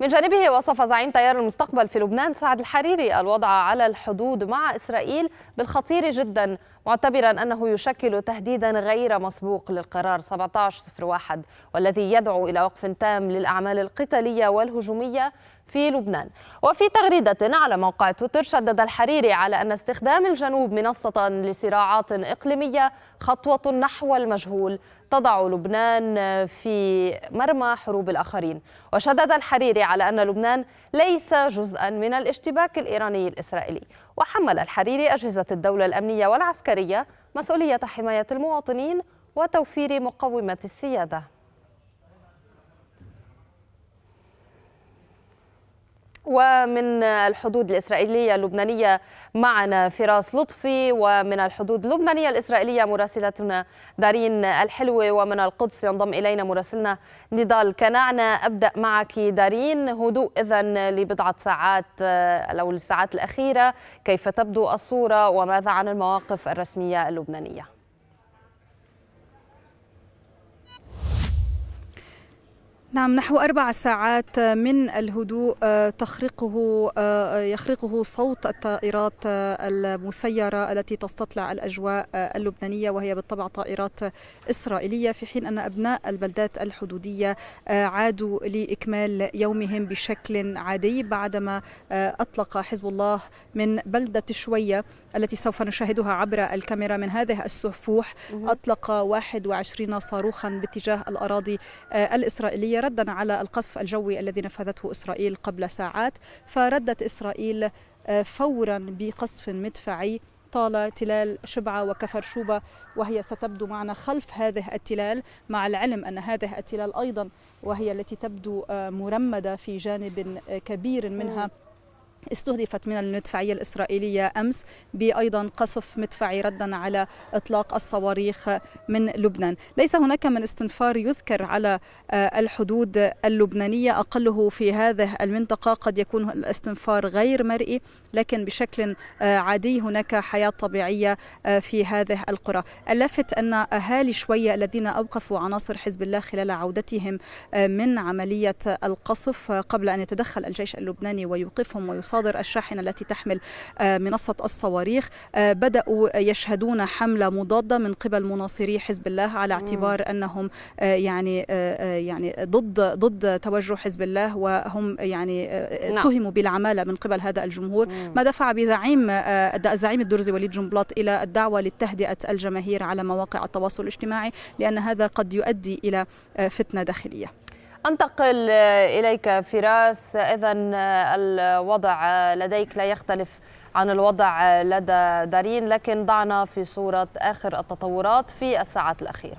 من جانبه وصف زعيم تيار المستقبل في لبنان سعد الحريري الوضع على الحدود مع إسرائيل بالخطير جدا معتبرا أنه يشكل تهديدا غير مسبوق للقرار 1701 والذي يدعو إلى وقف تام للأعمال القتالية والهجومية في لبنان وفي تغريدة على موقع تويتر شدد الحريري على أن استخدام الجنوب منصة لصراعات إقليمية خطوة نحو المجهول تضع لبنان في مرمى حروب الآخرين وشدد الحريري على أن لبنان ليس جزءا من الاشتباك الإيراني الإسرائيلي وحمل الحريري أجهزة الدولة الأمنية والعسكرية مسؤولية حماية المواطنين وتوفير مقومة السيادة ومن الحدود الإسرائيلية اللبنانية معنا فراس لطفي ومن الحدود اللبنانية الإسرائيلية مراسلتنا دارين الحلوة ومن القدس ينضم إلينا مراسلنا نضال كنعنا أبدأ معك دارين هدوء إذا لبضعة ساعات آه، أو الساعات الأخيرة كيف تبدو الصورة وماذا عن المواقف الرسمية اللبنانية؟ نعم نحو أربع ساعات من الهدوء آه، تخرقه آه، يخرقه صوت الطائرات آه، المسيرة التي تستطلع الأجواء اللبنانية وهي بالطبع طائرات إسرائيلية في حين أن أبناء البلدات الحدودية عادوا لإكمال يومهم بشكل عادي بعدما أطلق حزب الله من بلدة شوية التي سوف نشاهدها عبر الكاميرا من هذه السفوح أطلق 21 صاروخا باتجاه الأراضي الإسرائيلية ردا على القصف الجوي الذي نفذته اسرائيل قبل ساعات فردت اسرائيل آه، فورا بقصف مدفعي طال تلال شبعة وكفر شوبة وهي ستبدو معنا خلف هذه التلال مع العلم أن هذه التلال أيضا وهي التي تبدو آه، مرمدة في جانب آه، كبير منها استهدفت من المدفعية الإسرائيلية أمس بأيضا قصف مدفعي ردا على إطلاق الصواريخ من لبنان ليس هناك من استنفار يذكر على آه، الحدود اللبنانية أقله في هذه المنطقة قد يكون الاستنفار غير مرئي لكن بشكل آه، عادي هناك حياة طبيعية آه، في هذه القرى اللافت أن أهالي شوية الذين أوقفوا عناصر حزب الله خلال عودتهم من عملية القصف قبل أن يتدخل الجيش اللبناني ويوقفهم ويصف مصادر الشاحنة التي تحمل آه، منصة الصواريخ آه، بدأوا يشهدون حملة مضادة من قبل مناصري حزب الله على اعتبار أنهم آه، يعني يعني ضد ضد توجه حزب الله وهم يعني نعم. اتهموا بالعمالة من قبل هذا الجمهور ما دفع بزعيم الزعيم الدرزي وليد جنبلاط إلى الدعوة لتهدئة الجماهير على مواقع التواصل الاجتماعي لأن هذا قد يؤدي إلى فتنة داخلية أنتقل آه, إليك فراس إذا آه, الوضع آه, لديك لا يختلف عن الوضع لدى دارين لكن ضعنا في صورة آخر التطورات في الساعات الأخيرة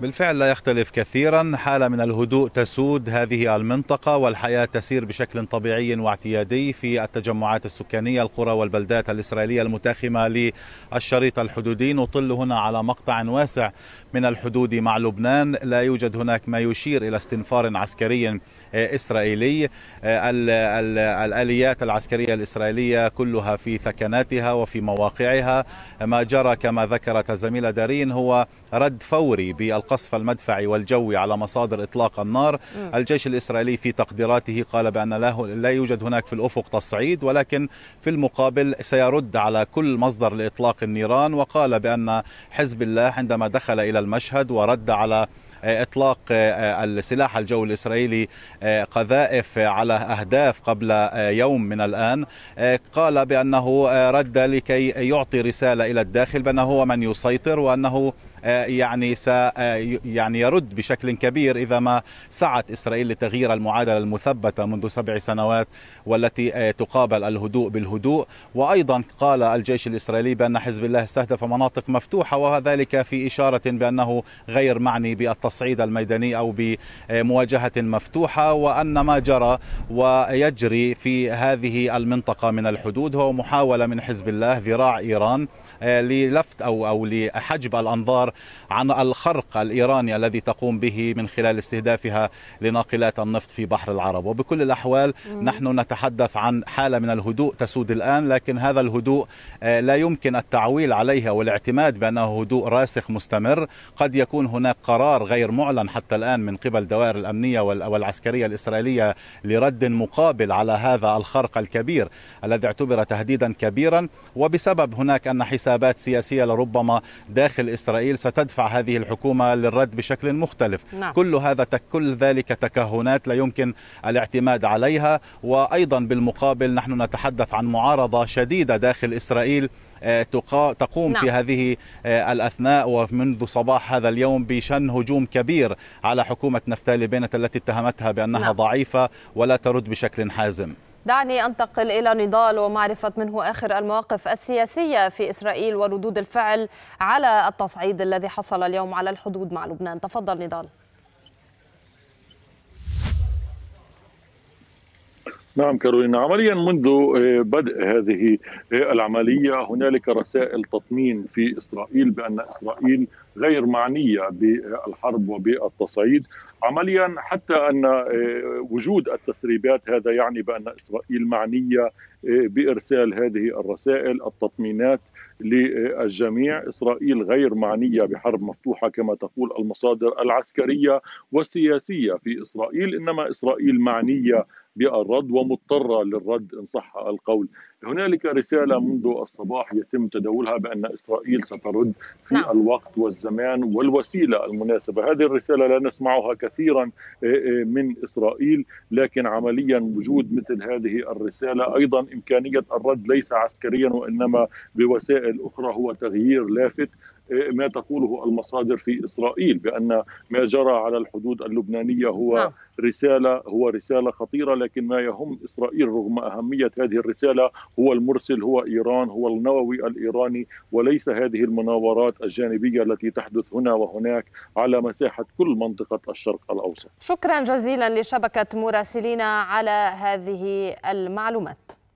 بالفعل لا يختلف كثيرا حالة من الهدوء تسود هذه المنطقة والحياة تسير بشكل طبيعي واعتيادي في التجمعات السكانية القرى والبلدات الإسرائيلية المتاخمة للشريط الحدودي نطل هنا على مقطع واسع من الحدود مع لبنان لا يوجد هناك ما يشير إلى استنفار عسكري إسرائيلي الآليات العسكرية الإسرائيلية كلها في ثكناتها وفي مواقعها ما جرى كما ذكرت الزميلة دارين هو رد فوري بالقوة القصف المدفعي والجوي على مصادر إطلاق النار الجيش الإسرائيلي في تقديراته قال بأن لا يوجد هناك في الأفق تصعيد ولكن في المقابل سيرد على كل مصدر لإطلاق النيران وقال بأن حزب الله عندما دخل إلى المشهد ورد على اطلاق آه، السلاح الجوي الاسرائيلي آه، قذائف على اهداف قبل آه، يوم من الان قال بانه رد لكي يعطي رساله الى الداخل بانه هو من يسيطر وانه آه، يعني س آه، يعني يرد بشكل كبير إذا ما سعت إسرائيل لتغيير المعادلة المثبتة منذ سبع سنوات والتي آه، تقابل الهدوء بالهدوء وأيضا قال الجيش الإسرائيلي بأن حزب الله استهدف مناطق مفتوحة وذلك في إشارة بأنه غير معني بالتصعيد الميداني أو بمواجهة مفتوحة وأن ما جرى ويجري في هذه المنطقة من الحدود هو محاولة من حزب الله ذراع إيران للفت أو أو لحجب الأنظار الخبر عن الخرق الإيراني الذي تقوم به من خلال استهدافها لناقلات النفط في بحر العرب وبكل الأحوال نحن نتحدث عن حالة من الهدوء تسود الآن لكن هذا الهدوء آه، لا يمكن التعويل عليها والاعتماد بأنه هدوء راسخ مستمر قد يكون هناك قرار غير معلن حتى الآن من قبل الدوائر الأمنية والعسكرية الإسرائيلية لرد مقابل على هذا الخرق الكبير الذي اعتبر تهديدا كبيرا وبسبب هناك أن حسابات سياسية لربما داخل إسرائيل ستدفع هذه الحكومة للرد بشكل مختلف نعم. كل هذا كل ذلك تكهنات لا يمكن الاعتماد عليها وأيضا بالمقابل نحن نتحدث عن معارضة شديدة داخل إسرائيل آه، تقوم نعم. في هذه آه، الأثناء ومنذ صباح هذا اليوم بشن هجوم كبير على حكومة نفتالي بنت التي اتهمتها بأنها نعم. ضعيفة ولا ترد بشكل حازم دعني أنتقل إلى نضال ومعرفة منه آخر المواقف السياسية في إسرائيل وردود الفعل على التصعيد الذي حصل اليوم على الحدود مع لبنان تفضل نضال نعم كارولينا عمليا منذ آه، بدء هذه آه، العملية هنالك رسائل تطمين في إسرائيل بأن إسرائيل غير معنية بالحرب وبالتصعيد عمليا حتى ان آه، وجود التسريبات هذا يعني بان اسرائيل معنيه آه، بارسال هذه الرسائل التطمينات للجميع اسرائيل غير معنيه بحرب مفتوحه كما تقول المصادر العسكريه والسياسيه في اسرائيل انما اسرائيل معنيه بالرد ومضطرة للرد إن صح القول هنالك رسالة منذ الصباح يتم تداولها بأن إسرائيل سترد في نعم. الوقت والزمان والوسيلة المناسبة هذه الرسالة لا نسمعها كثيرا إيه، إيه، من إسرائيل لكن عمليا وجود مثل هذه الرسالة أيضا إمكانية الرد ليس عسكريا وإنما بوسائل أخرى هو تغيير لافت ما تقوله المصادر في اسرائيل بان ما جرى على الحدود اللبنانيه هو نعم. رساله هو رساله خطيره لكن ما يهم اسرائيل رغم اهميه هذه الرساله هو المرسل هو ايران هو النووي الايراني وليس هذه المناورات الجانبيه التي تحدث هنا وهناك على مساحه كل منطقه الشرق الاوسط. شكرا جزيلا لشبكه مراسلينا على هذه المعلومات.